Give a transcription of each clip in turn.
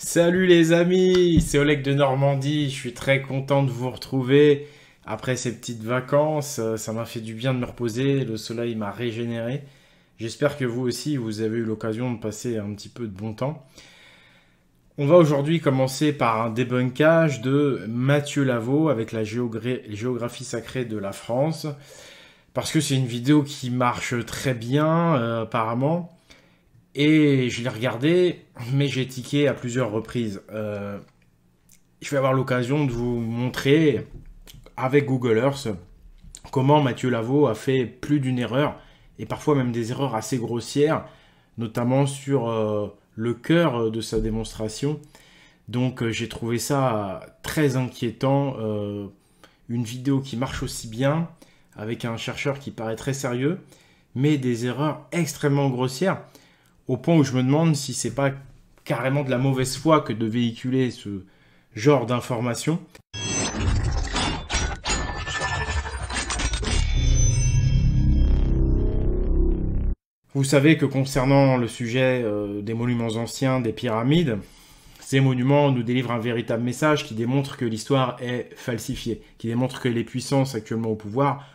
Salut les amis, c'est Oleg de Normandie, je suis très content de vous retrouver après ces petites vacances, euh, ça m'a fait du bien de me reposer, le soleil m'a régénéré. J'espère que vous aussi vous avez eu l'occasion de passer un petit peu de bon temps. On va aujourd'hui commencer par un débunkage de Mathieu Lavaux avec la géographie sacrée de la France, parce que c'est une vidéo qui marche très bien euh, apparemment. Et je l'ai regardé, mais j'ai tiqué à plusieurs reprises. Euh, je vais avoir l'occasion de vous montrer avec Google Earth comment Mathieu Lavaux a fait plus d'une erreur, et parfois même des erreurs assez grossières, notamment sur euh, le cœur euh, de sa démonstration. Donc j'ai trouvé ça très inquiétant, une vidéo qui marche aussi bien, avec un chercheur qui paraît très sérieux, mais des erreurs extrêmement grossières au point où je me demande si c'est pas carrément de la mauvaise foi que de véhiculer ce genre d'information. Vous savez que concernant le sujet euh, des monuments anciens, des pyramides, ces monuments nous délivrent un véritable message qui démontre que l'histoire est falsifiée, qui démontre que les puissances actuellement au pouvoir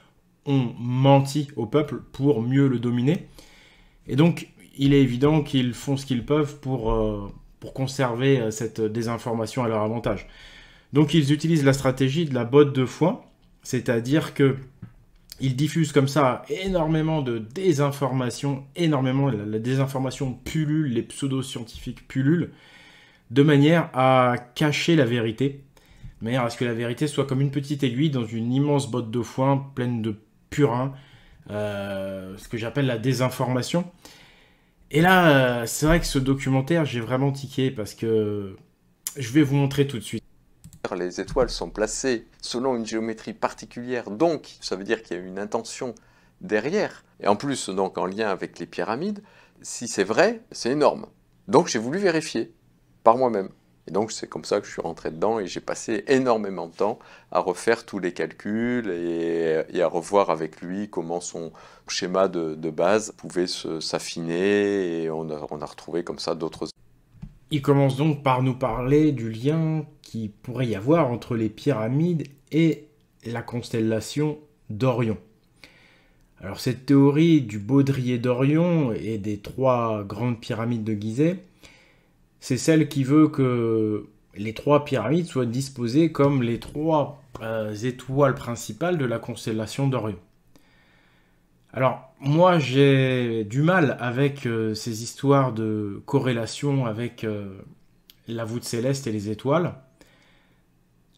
ont menti au peuple pour mieux le dominer. Et donc, il est évident qu'ils font ce qu'ils peuvent pour, euh, pour conserver euh, cette désinformation à leur avantage. Donc ils utilisent la stratégie de la botte de foin, c'est-à-dire que ils diffusent comme ça énormément de désinformation, énormément, la, désinformation pullule, les pseudo-scientifiques pullulent, de manière à cacher la vérité, de manière à ce que la vérité soit comme une petite aiguille dans une immense botte de foin pleine de purin, euh, ce que j'appelle la désinformation. Et là, euh, c'est vrai que ce documentaire, j'ai vraiment tiqué parce que je vais vous montrer tout de suite. Les étoiles sont placées selon une géométrie particulière, donc ça veut dire qu'il y a une intention derrière. Et en plus, donc en lien avec les pyramides, si c'est vrai, c'est énorme. Donc j'ai voulu vérifier par moi-même. Et donc c'est comme ça que je suis rentré dedans et j'ai passé énormément de temps à refaire tous les calculs et, à revoir avec lui comment son schéma de, base pouvait s'affiner et on a, on a retrouvé comme ça d'autres. Il commence donc par nous parler du lien qui pourrait y avoir entre les pyramides et la constellation d'Orion. Alors cette théorie du baudrier d'Orion et des trois grandes pyramides de Gizeh, c'est celle qui veut que les trois pyramides soient disposées comme les trois euh, étoiles principales de la constellation d'Orion. Alors, moi, j'ai du mal avec euh, ces histoires de corrélation avec euh, la voûte céleste et les étoiles.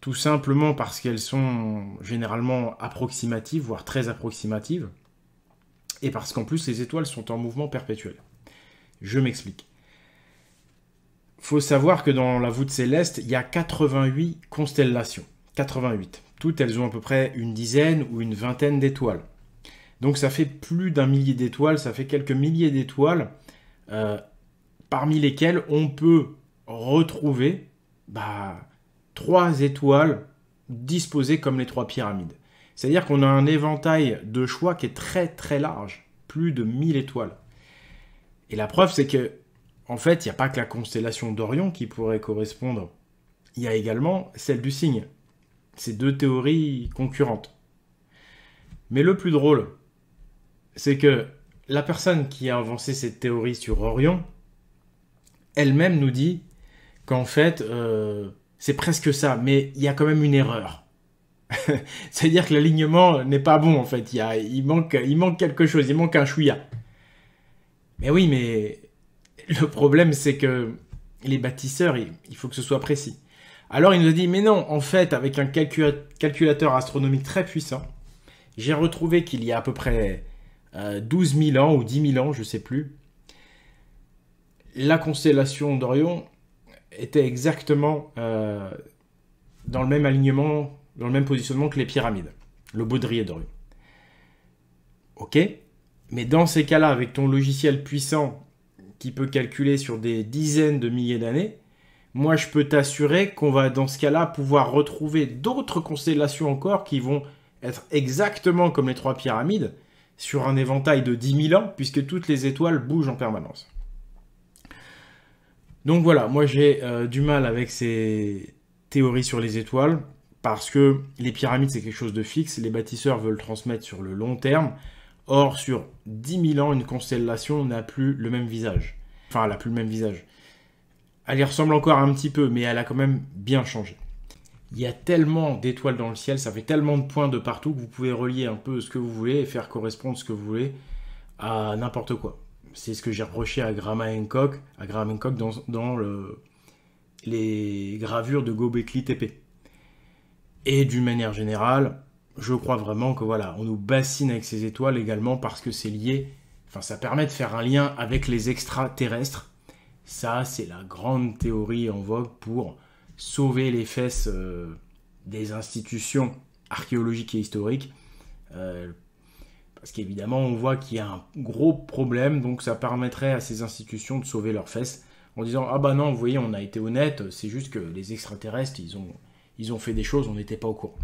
Tout simplement parce qu'elles sont généralement approximatives, voire très approximatives. Et parce qu'en plus, les étoiles sont en mouvement perpétuel. Je m'explique faut savoir que dans la voûte céleste, il y a 88 constellations. 88. Toutes, elles ont à peu près une dizaine ou une vingtaine d'étoiles. Donc ça fait plus d'un millier d'étoiles, ça fait quelques milliers d'étoiles, euh, parmi lesquelles on peut retrouver bah, trois étoiles disposées comme les trois pyramides. C'est-à-dire qu'on a un éventail de choix qui est très très large, plus de 1000 étoiles. Et la preuve, c'est que en fait, il n'y a pas que la constellation d'Orion qui pourrait correspondre. Il y a également celle du cygne. Ces deux théories concurrentes. Mais le plus drôle, c'est que la personne qui a avancé cette théorie sur Orion, elle-même nous dit qu'en fait, euh, c'est presque ça, mais il y a quand même une erreur. C'est-à-dire que l'alignement n'est pas bon en fait, il, manque, il manque quelque chose, il manque un chouïa. Mais oui, mais le problème, c'est que les bâtisseurs, il faut que ce soit précis. Alors il nous a dit, mais non, en fait, avec un calculateur astronomique très puissant, j'ai retrouvé qu'il y a à peu près 12 euh, 000 ans ou 10 000 ans, je ne sais plus, la constellation d'Orion était exactement euh, dans le même alignement, dans le même positionnement que les pyramides, le baudrier d'Orion. Ok Mais dans ces cas-là, avec ton logiciel puissant qui peut calculer sur des dizaines de milliers d'années, moi je peux t'assurer qu'on va dans ce cas-là pouvoir retrouver d'autres constellations encore qui vont être exactement comme les trois pyramides sur un éventail de 10 000 ans, puisque toutes les étoiles bougent en permanence. Donc voilà, moi j'ai euh, du mal avec ces théories sur les étoiles, parce que les pyramides c'est quelque chose de fixe, les bâtisseurs veulent transmettre sur le long terme, Or, sur 10 000 ans, une constellation n'a plus le même visage. Enfin, elle n'a plus le même visage. Elle y ressemble encore un petit peu, mais elle a quand même bien changé. Il y a tellement d'étoiles dans le ciel, ça fait tellement de points de partout que vous pouvez relier un peu ce que vous voulez et faire correspondre ce que vous voulez à n'importe quoi. C'est ce que j'ai reproché à Graham Hancock, à Graham dans, les gravures de Gobekli Tepe. Et d'une manière générale, je crois vraiment que voilà, on nous bassine avec ces étoiles également parce que c'est lié, enfin ça permet de faire un lien avec les extraterrestres. Ça, c'est la grande théorie en vogue pour sauver les fesses euh, des institutions archéologiques et historiques. Euh, parce qu'évidemment, on voit qu'il y a un gros problème, donc ça permettrait à ces institutions de sauver leurs fesses en disant Ah bah non, vous voyez, on a été honnête, c'est juste que les extraterrestres, ils ont, ils ont fait des choses, on n'était pas au courant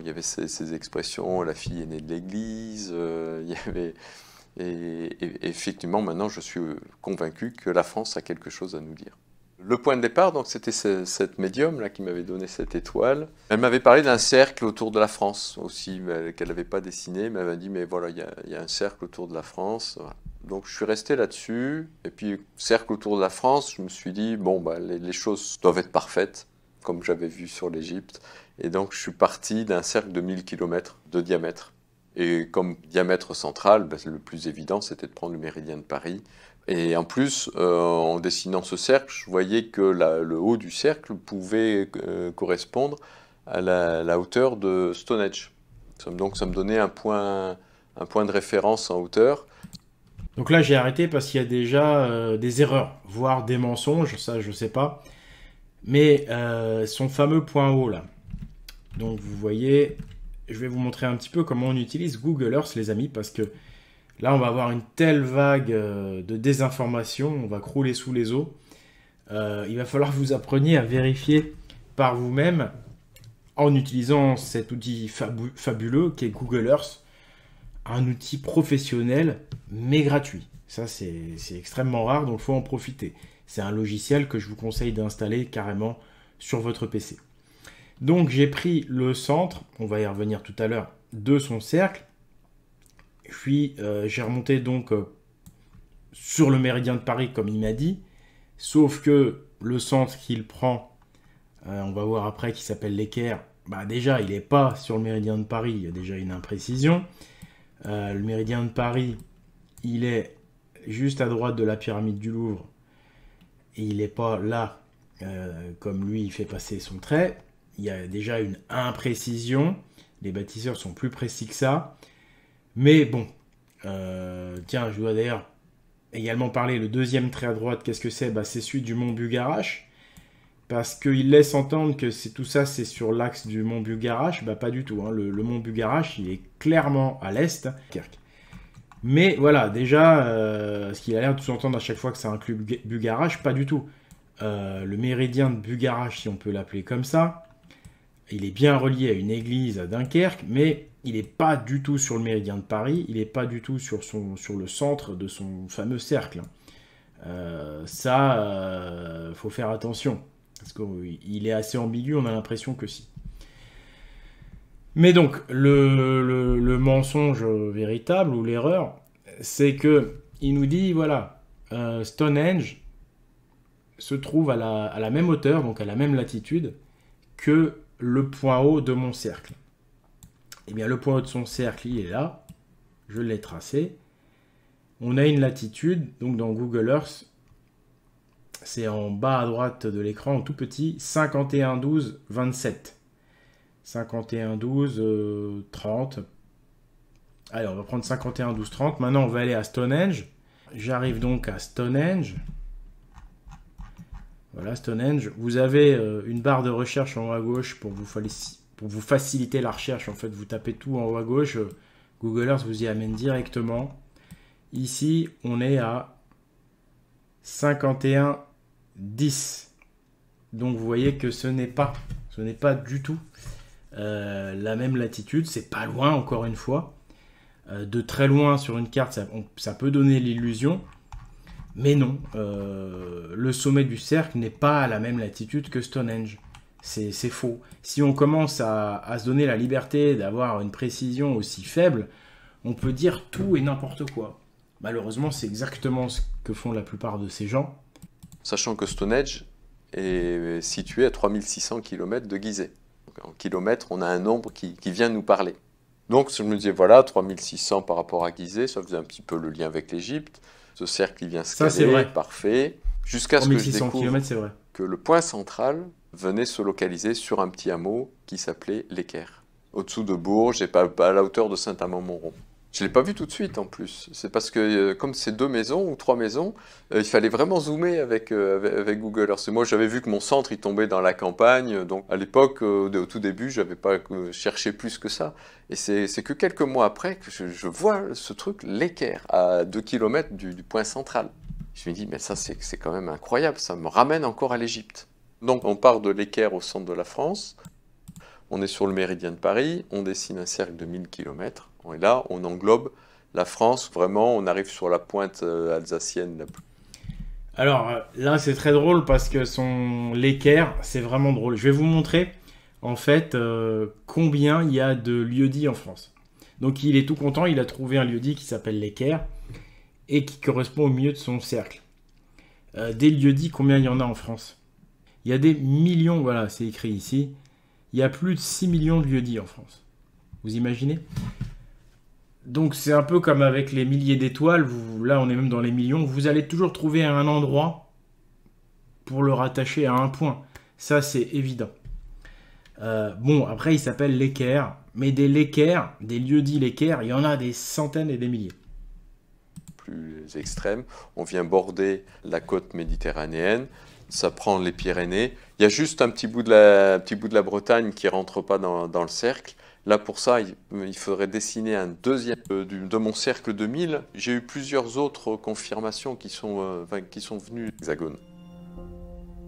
il y avait ces, expressions, la fille est née de l'Église, euh, il avait... Et, effectivement, maintenant, je suis convaincu que la France a quelque chose à nous dire. Le point de départ, donc, c'était cette médium là qui m'avait donné cette étoile. Elle m'avait parlé d'un cercle autour de la France aussi, qu'elle n'avait pas dessiné, mais elle m'avait dit mais voilà, il y, a un cercle autour de la France. Donc je suis resté là-dessus, et puis cercle autour de la France, je me suis dit bon bah les choses doivent être parfaites comme j'avais vu sur l'Égypte. Et donc je suis parti d'un cercle de 1000 km de diamètre. Et comme diamètre central, ben, le plus évident, c'était de prendre le méridien de Paris. Et en plus, euh, en dessinant ce cercle, je voyais que le haut du cercle pouvait euh, correspondre à la, hauteur de Stonehenge. Donc ça me donnait un point, un point de référence en hauteur. Donc là, j'ai arrêté parce qu'il y a déjà euh, des erreurs, voire des mensonges, ça je sais pas. Mais euh, son fameux point haut là. Donc vous voyez, je vais vous montrer un petit peu comment on utilise Google Earth les amis parce que là on va avoir une telle vague euh, de désinformation, on va crouler sous les eaux. Euh, il va falloir que vous appreniez à vérifier par vous-même en utilisant cet outil fabuleux qui est Google Earth, un outil professionnel mais gratuit. Ça c'est extrêmement rare donc il faut en profiter. C'est un logiciel que je vous conseille d'installer carrément sur votre PC. Donc j'ai pris le centre, on va y revenir tout à l'heure, de son cercle. Puis euh, j'ai remonté donc euh, sur le méridien de Paris comme il m'a dit. Sauf que le centre qu'il prend, euh, on va voir après, qui s'appelle l'équerre, bah déjà il n'est pas sur le méridien de Paris, il y a déjà une imprécision. le méridien de Paris, il est juste à droite de la pyramide du Louvre, il n'est pas là euh, comme lui, il fait passer son trait, il y a déjà une imprécision. Les bâtisseurs sont plus précis que ça. Mais bon, euh, tiens, je dois d'ailleurs également parler le deuxième trait à droite. Qu'est-ce que c'est bah, C'est celui du Mont Bugarache. Parce qu'il laisse entendre que c'est tout ça, c'est sur l'axe du Mont Bugarache. Bah, pas du tout. Hein. Le, le, Mont Bugarache, il est clairement à l'est. Mais voilà, déjà, euh, ce qu'il a l'air de tout entendre à chaque fois que ça inclut Bugarache, pas du tout. Euh, le méridien de Bugarache, si on peut l'appeler comme ça, il est bien relié à une église à Dunkerque, mais il n'est pas du tout sur le méridien de Paris, il n'est pas du tout sur, son, sur le centre de son fameux cercle. Hein. Euh, ça, faut faire attention, parce qu'il est assez ambigu, on a l'impression que si. Mais donc, le, mensonge véritable ou l'erreur, c'est que il nous dit voilà, Stonehenge se trouve à la, même hauteur, donc à la même latitude, que le point haut de mon cercle. Eh bien, le point haut de son cercle, il est là. Je l'ai tracé. On a une latitude, donc dans Google Earth, c'est en bas à droite de l'écran, en tout petit, 27. 51, 12, 30. Allez, on va prendre 51, 12, 30. Maintenant, on va aller à Stonehenge. J'arrive donc à Stonehenge. Voilà, Stonehenge. Vous avez euh, une barre de recherche en haut à gauche pour vous, pour vous faciliter la recherche. En fait, vous tapez tout en haut à gauche. Euh, Google Earth vous y amène directement. Ici, on est à 51, 10. Donc, vous voyez que ce n'est pas, ce n'est pas du tout euh, la même latitude, c'est pas loin encore une fois. Euh, de très loin sur une carte, ça, peut donner l'illusion, mais non, euh, le sommet du cercle n'est pas à la même latitude que Stonehenge. C'est faux. Si on commence à, à, se donner la liberté d'avoir une précision aussi faible, on peut dire tout et n'importe quoi. Malheureusement, c'est exactement ce que font la plupart de ces gens. Sachant que Stonehenge est situé à 3600 km de Gizeh en kilomètres, on a un nombre qui, vient nous parler. Donc je me disais, voilà, 3600 par rapport à Gizeh, ça faisait un petit peu le lien avec l'Égypte. Ce cercle, il vient se caler, parfait. Jusqu'à ce que je découvre que le point central venait se localiser sur un petit hameau qui s'appelait l'Équerre, au-dessous de Bourges et pas à la hauteur de Saint-Amand-Montrond. Je ne l'ai pas vu tout de suite en plus. C'est parce que euh, comme c'est deux maisons ou trois maisons, euh, il fallait vraiment zoomer avec, euh, avec, Google Alors Moi j'avais vu que mon centre il tombait dans la campagne, donc à l'époque, au tout début, je n'avais pas cherché plus que ça. Et c'est que quelques mois après que je, vois ce truc, l'équerre, à 2 km du, point central. Je me dis, mais ça c'est quand même incroyable, ça me ramène encore à l'Égypte. Donc on part de l'équerre au centre de la France, on est sur le méridien de Paris, on dessine un cercle de 1000 km et là, on englobe la France, vraiment, on arrive sur la pointe euh, alsacienne alors euh, là, c'est très drôle parce que son l'équerre, c'est vraiment drôle. Je vais vous montrer en fait euh, combien il y a de lieux-dits en France. Donc il est tout content, il a trouvé un lieu-dit qui s'appelle l'équerre et qui correspond au milieu de son cercle. des lieux-dits, combien il y en a en France Il y a des millions, voilà, c'est écrit ici. Il y a plus de 6 millions de lieux-dits en France. Vous imaginez donc c'est un peu comme avec les milliers d'étoiles, là on est même dans les millions, vous allez toujours trouver un endroit pour le rattacher à un point. Ça c'est évident. Euh, bon, après il s'appelle l'équerre, mais des des lieux dits l'équerre, il y en a des centaines et des milliers. Plus extrême, on vient border la côte méditerranéenne, ça prend les Pyrénées. Il y a juste un petit bout de la, petit bout de la Bretagne qui rentre pas dans le cercle. Là, pour ça, il, faudrait dessiner un deuxième euh, de mon cercle 2000. J'ai eu plusieurs autres confirmations qui sont, euh, qui sont venues Hexagone.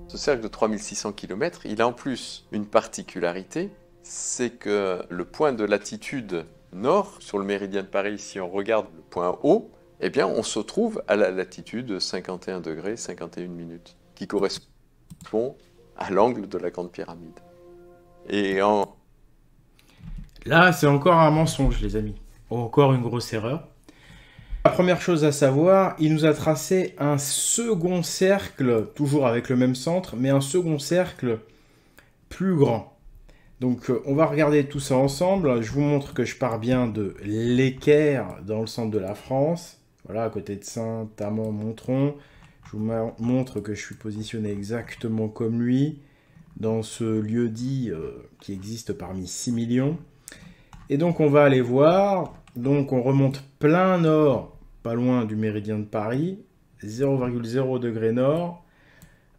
Ce cercle de 3600 km, il a en plus une particularité, c'est que le point de latitude nord, sur le méridien de Paris, si on regarde le point haut, eh bien, on se trouve à la latitude 51 degrés 51 minutes, qui correspond à l'angle de la Grande Pyramide. Et en Là, c'est encore un mensonge, les amis. Encore une grosse erreur. La première chose à savoir, il nous a tracé un second cercle, toujours avec le même centre, mais un second cercle plus grand. Donc euh, on va regarder tout ça ensemble. Je vous montre que je pars bien de l'équerre dans le centre de la France. Voilà, à côté de Saint-Amand-Montron. Je vous montre que je suis positionné exactement comme lui, dans ce lieu dit euh, qui existe parmi 6 millions. Et donc on va aller voir, donc on remonte plein nord, pas loin du méridien de Paris, 0,0 degré nord.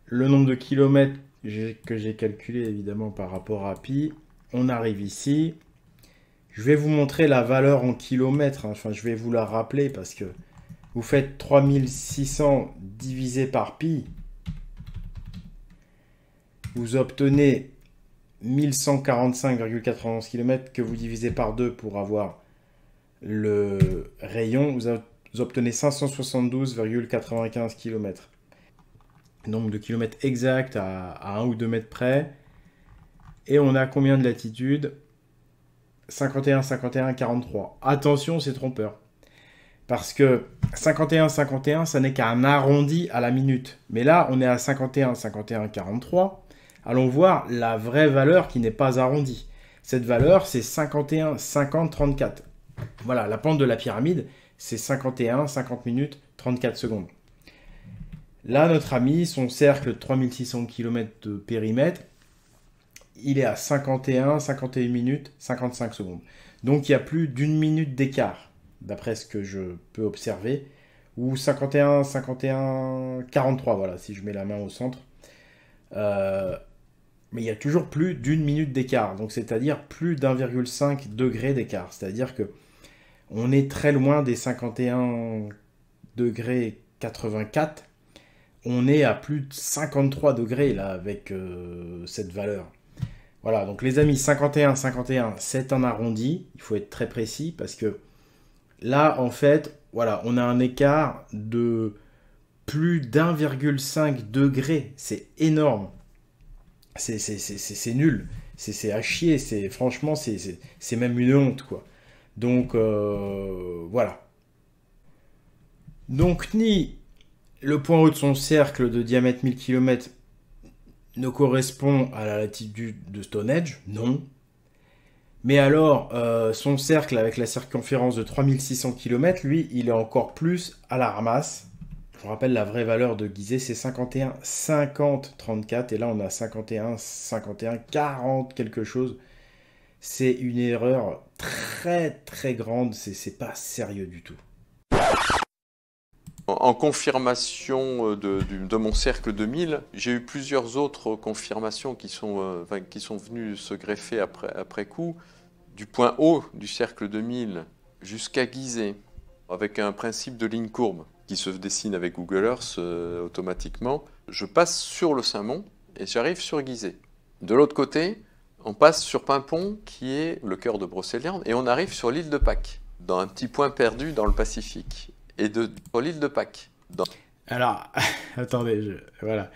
Le nombre de kilomètres que j'ai calculé évidemment par rapport à pi, on arrive ici. Je vais vous montrer la valeur en kilomètres, hein. enfin je vais vous la rappeler parce que vous faites 3600 divisé par pi, vous obtenez 1145,91 km que vous divisez par 2 pour avoir le rayon, vous, obtenez 572,95 km. Nombre de kilomètres exact à, à 1 ou 2 mètres près. Et on a combien de latitude 51, 51, 43. Attention, c'est trompeur. Parce que 51, 51, ça n'est qu'un arrondi à la minute. Mais là, on est à 51, 51, 43 allons voir la vraie valeur qui n'est pas arrondie. Cette valeur, c'est 51, 50, 34. Voilà, la pente de la pyramide, c'est 51, 50 minutes, 34 secondes. Là, notre ami, son cercle 3600 km de périmètre, il est à 51, 51 minutes, 55 secondes. Donc il y a plus d'une minute d'écart, d'après ce que je peux observer. Ou 51, 51, 43, voilà, si je mets la main au centre. Euh, mais il y a toujours plus d'une minute d'écart, donc c'est-à-dire plus d'1,5 degré d'écart, c'est-à-dire que on est très loin des 51 degrés 84, on est à plus de 53 degrés là avec euh, cette valeur. Voilà, donc les amis, 51, 51, c'est un arrondi, il faut être très précis parce que là en fait, voilà, on a un écart de plus d'1,5 degré, c'est énorme c'est nul. C'est à chier. C'est franchement, c'est même une honte, quoi. Donc euh, voilà. Donc ni le point haut de son cercle de diamètre 1000 km ne correspond à la latitude de Stonehenge, non. Mais alors, euh, son cercle avec la circonférence de 3600 km, lui, il est encore plus à la ramasse. Je vous rappelle, la vraie valeur de Guizet, c'est 51, 50, 34. Et là, on a 51, 51, 40 quelque chose. C'est une erreur très, très grande. C'est pas sérieux du tout. En, confirmation euh, de, mon cercle 2000, j'ai eu plusieurs autres confirmations qui sont, euh, qui sont venues se greffer après, coup. Du point haut du cercle 2000 jusqu'à Guizet, avec un principe de ligne courbe qui se dessine avec Google Earth euh, automatiquement. Je passe sur le Saint-Mont et j'arrive sur Guisé. De l'autre côté, on passe sur Pimpon, qui est le cœur de Brocéliande, et on arrive sur l'île de Pâques, dans un petit point perdu dans le Pacifique. Et de l'île de Pâques. Alors, attendez, voilà.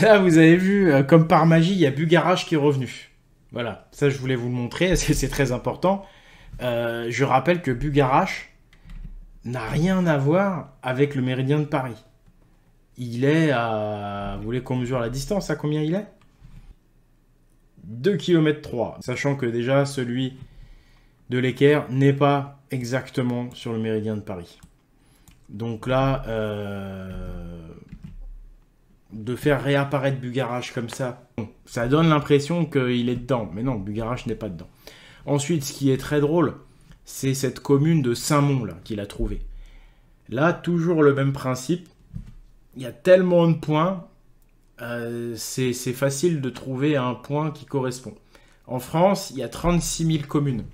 Là, vous avez vu, euh, comme par magie, il y a Bugarache qui est revenu. Voilà, ça je voulais vous le montrer, c'est très important. Euh, je rappelle que Bugarach, n'a rien à voir avec le méridien de Paris. Il est à. Vous voulez qu'on mesure la distance À combien il est 2 km 3. Sachant que déjà celui de l'équerre n'est pas exactement sur le méridien de Paris. Donc là, euh, de faire réapparaître Bugarach comme ça, ça donne l'impression qu'il est dedans. Mais non, Bugarach n'est pas dedans. Ensuite, ce qui est très drôle, c'est cette commune de Saint-Mont là, qu'il a trouvé. Là, toujours le même principe. Il y a tellement de points, euh, c'est facile de trouver un point qui correspond. En France, il y a 36 000 communes.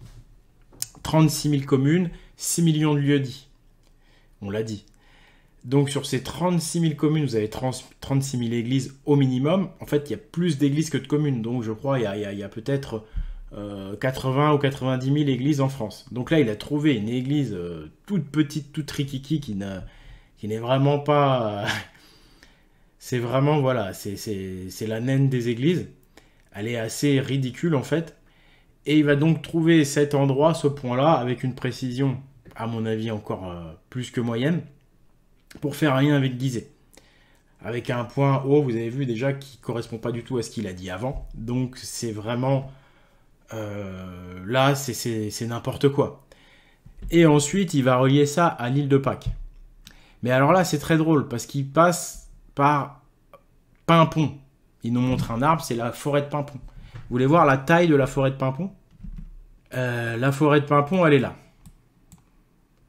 36 000 communes, 6 millions de lieux-dits. On l'a dit. Donc sur ces 36 000 communes, vous avez 36 000 églises au minimum. En fait, il y a plus d'églises que de communes. Donc je crois il y a peut-être 80 euh, ou 90 000 églises en France. Donc là, il a trouvé une église euh, toute petite, toute rikiki, qui n'est vraiment pas... c'est vraiment, voilà, c'est la naine des églises. Elle est assez ridicule, en fait. Et il va donc trouver cet endroit, ce point-là, avec une précision, à mon avis, encore euh, plus que moyenne, pour faire un lien avec Guizet. avec un point haut, vous avez vu déjà, qui correspond pas du tout à ce qu'il a dit avant. Donc c'est vraiment euh, là, c'est n'importe quoi. Et ensuite, il va relier ça à l'île de Pâques. Mais alors là, c'est très drôle parce qu'il passe par Pimpon. Il nous montre un arbre, c'est la forêt de Pimpon. Vous voulez voir la taille de la forêt de Pimpon euh, La forêt de Pimpon, elle est là.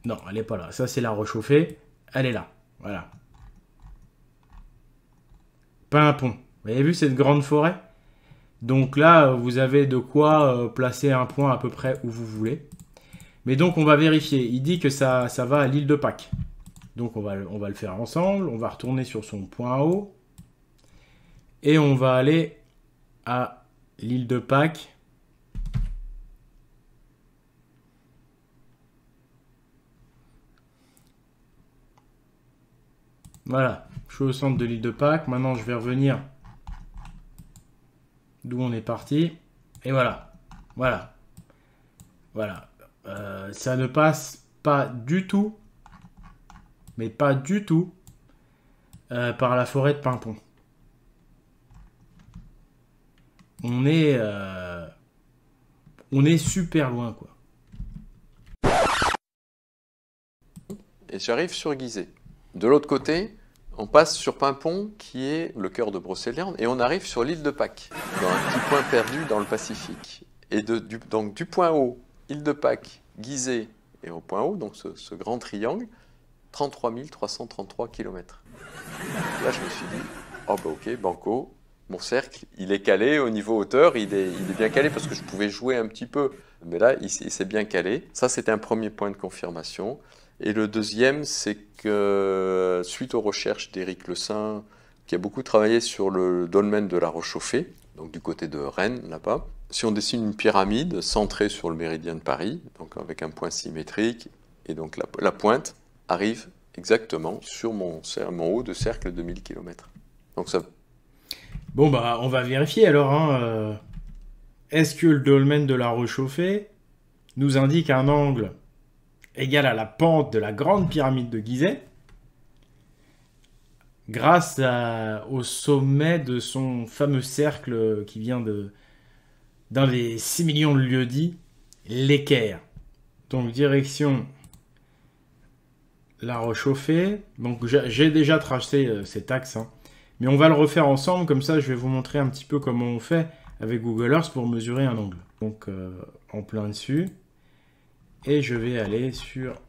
Non, elle n'est pas là. Ça, c'est la rechauffée Elle est là. Voilà. Pimpon. Vous avez vu cette grande forêt donc là, vous avez de quoi euh, placer un point à peu près où vous voulez. Mais donc, on va vérifier. Il dit que ça, va à l'île de Pâques. Donc, on va, on va le faire ensemble. On va retourner sur son point haut. Et on va aller à l'île de Pâques. Voilà, je suis au centre de l'île de Pâques. Maintenant, je vais revenir d'où on est parti. Et voilà. Voilà. Voilà. Euh, ça ne passe pas du tout, mais pas du tout, euh, par la forêt de Pimpon. On est... Euh, on est super loin, quoi. Et j'arrive sur De l'autre côté, on passe sur Pimpon, qui est le cœur de Brocéliande, et on arrive sur l'île de Pâques, dans un petit point perdu dans le Pacifique. Et donc du point haut, île de Pâques, Gizeh, et au point haut, donc ce, grand triangle, 33 333 km. Là, je me suis dit, oh bah ok, Banco, mon cercle, il est calé au niveau hauteur, il est, bien calé parce que je pouvais jouer un petit peu. Mais là, il, il s'est bien calé. Ça, c'était un premier point de confirmation. Et le deuxième, c'est que suite aux recherches d'Éric Le Saint, qui a beaucoup travaillé sur le dolmen de la Rechauffée, donc du côté de Rennes, là-bas, si on dessine une pyramide centrée sur le méridien de Paris, donc avec un point symétrique, et donc la, pointe arrive exactement sur mon, haut de cercle de 1000 km. Donc ça. Bon, bah, on va vérifier alors. Hein, euh, est-ce que le dolmen de la Rechauffée nous indique un angle égale à la pente de la grande pyramide de Gizeh, grâce au sommet de son fameux cercle qui vient de d'un des 6 millions de lieux-dits, l'équerre. Donc direction la rechauffer. Donc j'ai déjà tracé euh, cet axe, hein. mais on va le refaire ensemble, comme ça je vais vous montrer un petit peu comment on fait avec Google Earth pour mesurer un angle. Donc euh, en plein dessus. Et je vais aller sur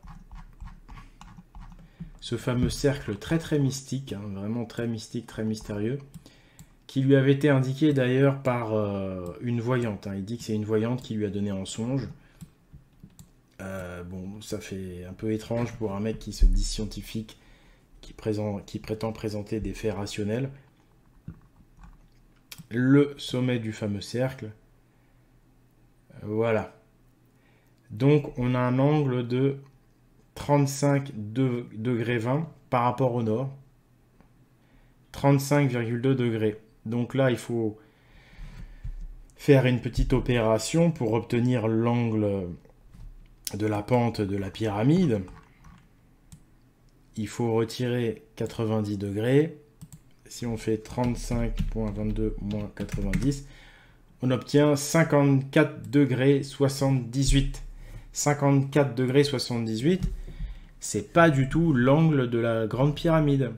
ce fameux cercle très très mystique, hein, vraiment très mystique, très mystérieux, qui lui avait été indiqué d'ailleurs par euh, une voyante. Hein. Il dit que c'est une voyante qui lui a donné en songe. Euh, bon, ça fait un peu étrange pour un mec qui se dit scientifique, qui, qui prétend présenter des faits rationnels. Le sommet du fameux cercle. Voilà. Donc on a un angle de 35 degrés 20 par rapport au nord. 35,2 degrés. Donc là, il faut faire une petite opération pour obtenir l'angle de la pente de la pyramide. Il faut retirer 90 degrés. Si on fait 35.22 moins 90, on obtient 54 degrés 78. 54 degrés 78, c'est pas du tout l'angle de la Grande Pyramide.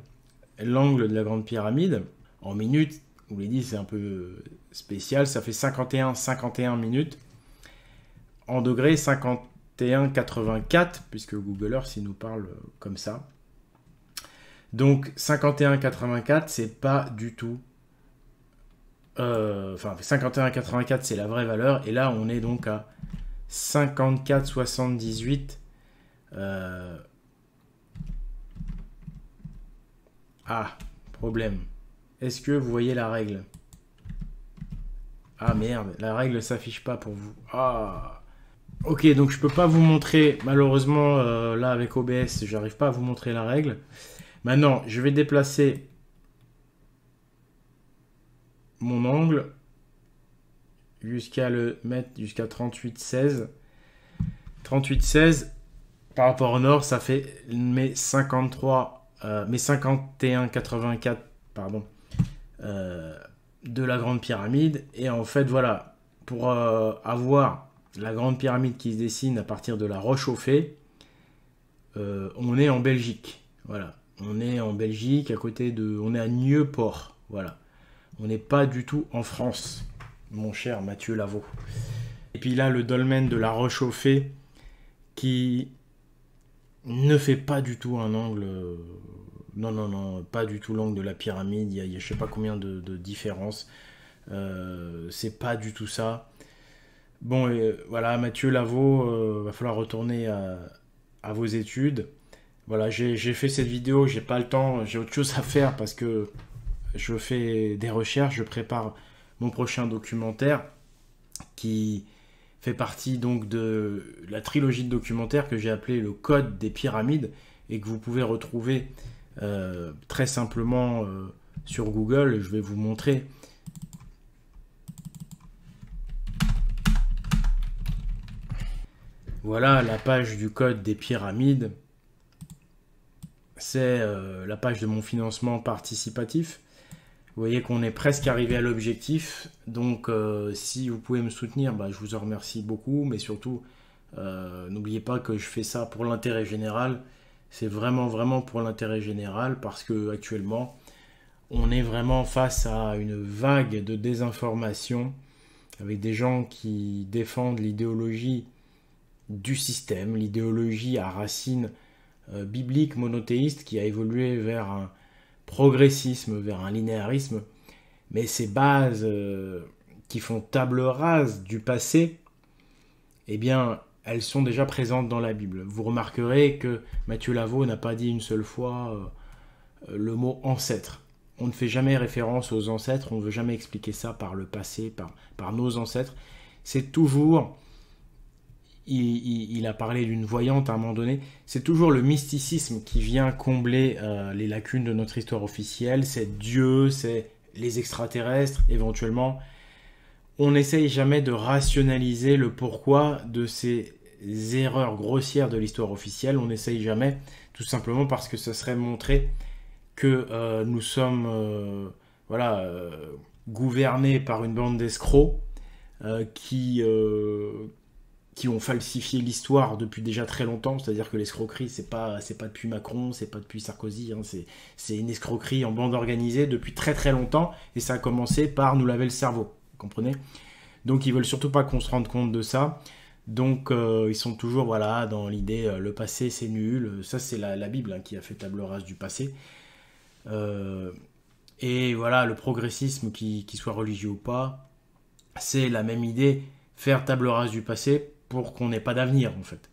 L'angle de la Grande Pyramide, en minutes, vous l'avez dit, c'est un peu spécial, ça fait 51, 51 minutes. En degrés, 84, puisque Google Earth, il nous parle comme ça. Donc 51 84, c'est pas du tout. Euh, enfin, 51 84, c'est la vraie valeur. Et là, on est donc à 54-78 euh, Ah, problème. Est-ce que vous voyez la règle Ah merde, la règle s'affiche pas pour vous. Ah Ok, donc je peux pas vous montrer, malheureusement, euh, là avec OBS, j'arrive pas à vous montrer la règle. Maintenant, je vais déplacer mon angle jusqu'à le mettre jusqu'à 38 16 38 16 par rapport au Nord, ça fait mais 53, euh, 51 84 pardon, euh, de la Grande Pyramide. Et en fait, voilà, pour euh, avoir la Grande Pyramide qui se dessine à partir de la roche au euh, on est en Belgique. Voilà, on est en Belgique, à côté de, on est à Nieuport. Voilà, on n'est pas du tout en France mon cher Mathieu Lavaux. Et puis là, le dolmen de la Rechauffée, qui ne fait pas du tout un angle. Euh, non, non, non, pas du tout l'angle de la pyramide. Il y a, je je sais pas combien de, différences. Euh, c'est pas du tout ça. Bon, et euh, voilà, Mathieu Lavaux, va falloir retourner à, à vos études. Voilà, j'ai fait cette vidéo, j'ai pas le temps, j'ai autre chose à faire parce que je fais des recherches, je prépare mon prochain documentaire qui fait partie donc de la trilogie de documentaires que j'ai appelé le Code des pyramides et que vous pouvez retrouver euh, très simplement euh, sur Google. Je vais vous montrer. Voilà la page du Code des pyramides. C'est euh, la page de mon financement participatif. Vous voyez qu'on est presque arrivé à l'objectif. Donc, euh, si vous pouvez me soutenir, bah, je vous en remercie beaucoup. Mais surtout, euh, n'oubliez pas que je fais ça pour l'intérêt général. C'est vraiment, vraiment pour l'intérêt général parce que actuellement, on est vraiment face à une vague de désinformation avec des gens qui défendent l'idéologie du système, l'idéologie à racines euh, bibliques monothéistes qui a évolué vers un, progressisme, vers un linéarisme, mais ces bases euh, qui font table rase du passé, eh bien, elles sont déjà présentes dans la Bible. Vous remarquerez que Mathieu Lavaux n'a pas dit une seule fois euh, euh, le mot ancêtre. On ne fait jamais référence aux ancêtres, on ne veut jamais expliquer ça par le passé, par nos ancêtres. C'est toujours il, a parlé d'une voyante à un moment donné. C'est toujours le mysticisme qui vient combler euh, les lacunes de notre histoire officielle. C'est Dieu, c'est les extraterrestres, éventuellement. On n'essaye jamais de rationaliser le pourquoi de ces erreurs grossières de l'histoire officielle. On n'essaye jamais, tout simplement parce que ce serait montrer que euh, nous sommes euh, voilà, gouvernés par une bande d'escrocs qui qui ont falsifié l'histoire depuis déjà très longtemps, c'est-à-dire que l'escroquerie, c'est pas, c'est pas depuis Macron, c'est pas depuis Sarkozy, hein, c'est une escroquerie en bande organisée depuis très très longtemps, et ça a commencé par nous laver le cerveau, vous comprenez Donc ils veulent surtout pas qu'on se rende compte de ça, donc euh, ils sont toujours voilà dans l'idée, euh, le passé c'est nul, ça c'est la, Bible hein, qui a fait table rase du passé. Euh, et voilà, le progressisme, qui, soit religieux ou pas, c'est la même idée, faire table rase du passé pour qu'on n'ait pas d'avenir en fait.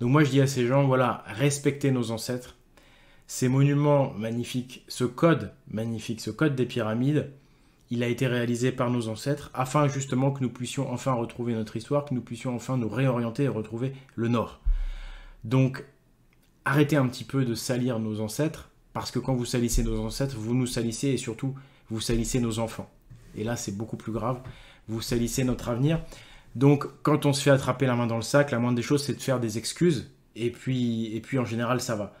Donc moi je dis à ces gens, voilà, respectez nos ancêtres, ces monuments magnifiques, ce code magnifique, ce code des pyramides, il a été réalisé par nos ancêtres afin justement que nous puissions enfin retrouver notre histoire, que nous puissions enfin nous réorienter et retrouver le nord. Donc arrêtez un petit peu de salir nos ancêtres, parce que quand vous salissez nos ancêtres, vous nous salissez et surtout vous salissez nos enfants. Et là c'est beaucoup plus grave, vous salissez notre avenir. Donc, quand on se fait attraper la main dans le sac, la moindre des choses, c'est de faire des excuses. Et puis, et puis en général, ça va.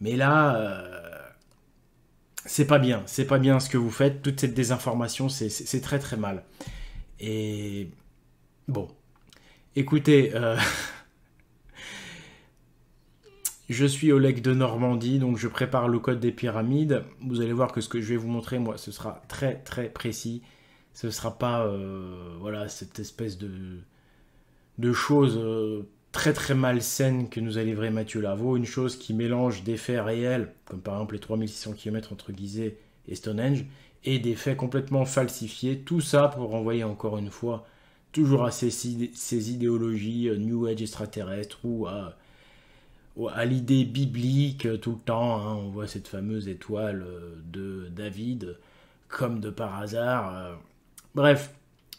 Mais là, euh, c'est pas bien. C'est pas bien ce que vous faites. Toute cette désinformation, c'est très très mal. Et bon, écoutez, euh, je suis Oleg de Normandie, donc je prépare le code des pyramides. Vous allez voir que ce que je vais vous montrer, moi, ce sera très très précis ce ne sera pas euh, voilà cette espèce de chose euh, très très malsaine que nous a livré Mathieu Lavaux, une chose qui mélange des faits réels, comme par exemple les 3600 km entre Gizeh et Stonehenge, et des faits complètement falsifiés, tout ça pour renvoyer encore une fois toujours à ces, idéologies euh, New Age extraterrestres ou à, à l'idée biblique tout le temps, hein. on voit cette fameuse étoile de David, comme de par hasard, Bref,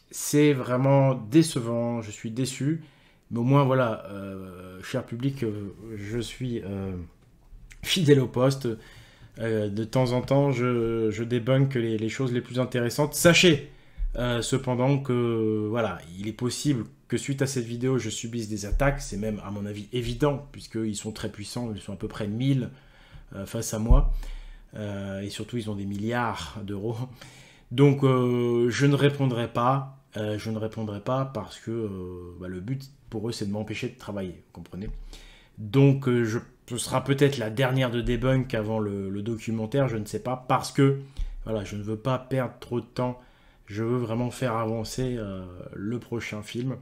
c'est vraiment décevant, je suis déçu. Mais au moins, voilà, euh, cher public, euh, je suis euh, fidèle au poste. de temps en temps, je, débunk les, choses les plus intéressantes. Sachez cependant que, voilà, il est possible que suite à cette vidéo, je subisse des attaques. C'est même, à mon avis, évident, puisqu'ils sont très puissants. Ils sont à peu près 1000 face à moi. et surtout, ils ont des milliards d'euros. Donc euh, je ne répondrai pas, euh, je ne répondrai pas parce que euh, bah, le but pour eux c'est de m'empêcher de travailler, vous comprenez Donc je, ce sera peut-être la dernière de debunk avant le, le, documentaire, je ne sais pas, parce que voilà, je ne veux pas perdre trop de temps, je veux vraiment faire avancer le prochain film.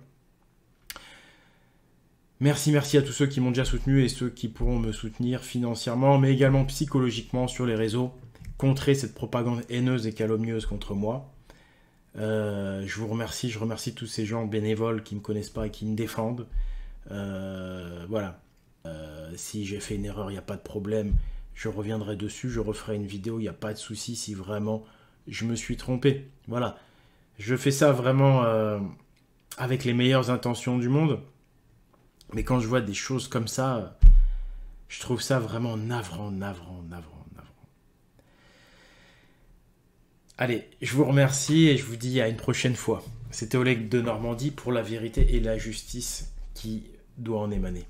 Merci, merci à tous ceux qui m'ont déjà soutenu et ceux qui pourront me soutenir financièrement, mais également psychologiquement sur les réseaux contrer cette propagande haineuse et calomnieuse contre moi. Euh, je vous remercie, je remercie tous ces gens bénévoles qui ne me connaissent pas et qui me défendent. Euh, voilà. Euh, si j'ai fait une erreur, il n'y a pas de problème. Je reviendrai dessus, je referai une vidéo, il n'y a pas de souci si vraiment je me suis trompé. Voilà. Je fais ça vraiment avec les meilleures intentions du monde. Mais quand je vois des choses comme ça, je trouve ça vraiment navrant, navrant, navrant. Allez, je vous remercie et je vous dis à une prochaine fois. C'était Oleg de Normandie pour la vérité et la justice qui doit en émaner.